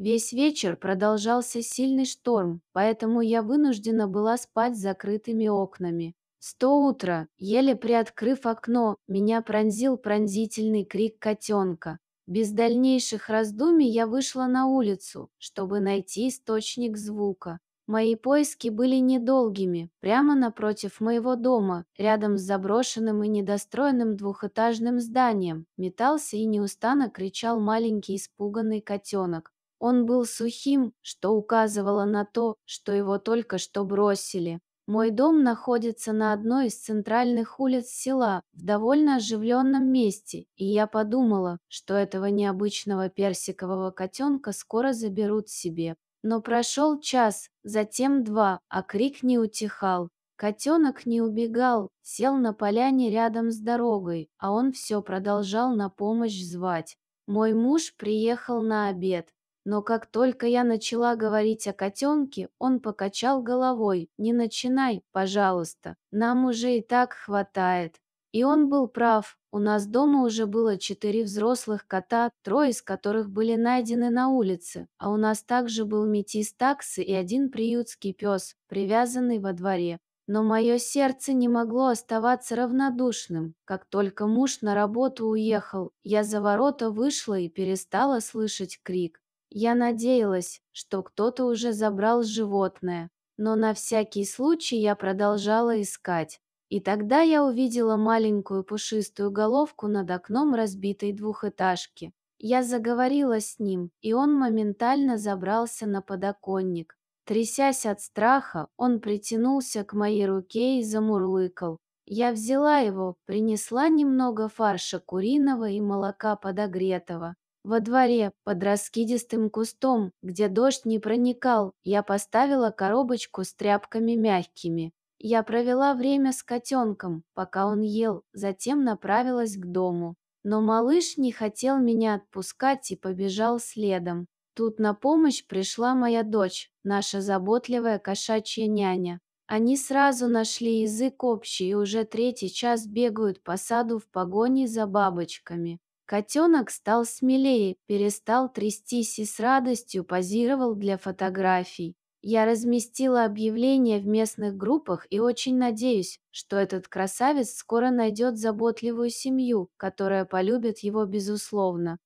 Весь вечер продолжался сильный шторм, поэтому я вынуждена была спать с закрытыми окнами. Сто утра, еле приоткрыв окно, меня пронзил пронзительный крик котенка. Без дальнейших раздумий я вышла на улицу, чтобы найти источник звука. Мои поиски были недолгими. Прямо напротив моего дома, рядом с заброшенным и недостроенным двухэтажным зданием, метался и неустанно кричал маленький испуганный котенок. Он был сухим, что указывало на то, что его только что бросили. Мой дом находится на одной из центральных улиц села, в довольно оживленном месте, и я подумала, что этого необычного персикового котенка скоро заберут себе. Но прошел час, затем два, а крик не утихал. Котенок не убегал, сел на поляне рядом с дорогой, а он все продолжал на помощь звать. Мой муж приехал на обед, но как только я начала говорить о котенке, он покачал головой. «Не начинай, пожалуйста, нам уже и так хватает». И он был прав. У нас дома уже было четыре взрослых кота, трое из которых были найдены на улице, а у нас также был метис таксы и один приютский пес, привязанный во дворе. Но мое сердце не могло оставаться равнодушным. Как только муж на работу уехал, я за ворота вышла и перестала слышать крик. Я надеялась, что кто-то уже забрал животное, но на всякий случай я продолжала искать. И тогда я увидела маленькую пушистую головку над окном разбитой двухэтажки. Я заговорила с ним, и он моментально забрался на подоконник. Трясясь от страха, он притянулся к моей руке и замурлыкал. Я взяла его, принесла немного фарша куриного и молока подогретого, во дворе, под раскидистым кустом, где дождь не проникал, я поставила коробочку с тряпками мягкими. Я провела время с котенком, пока он ел, затем направилась к дому. Но малыш не хотел меня отпускать и побежал следом. Тут на помощь пришла моя дочь, наша заботливая кошачья няня. Они сразу нашли язык общий и уже третий час бегают по саду в погоне за бабочками. Котенок стал смелее, перестал трястись и с радостью позировал для фотографий. Я разместила объявление в местных группах и очень надеюсь, что этот красавец скоро найдет заботливую семью, которая полюбит его безусловно.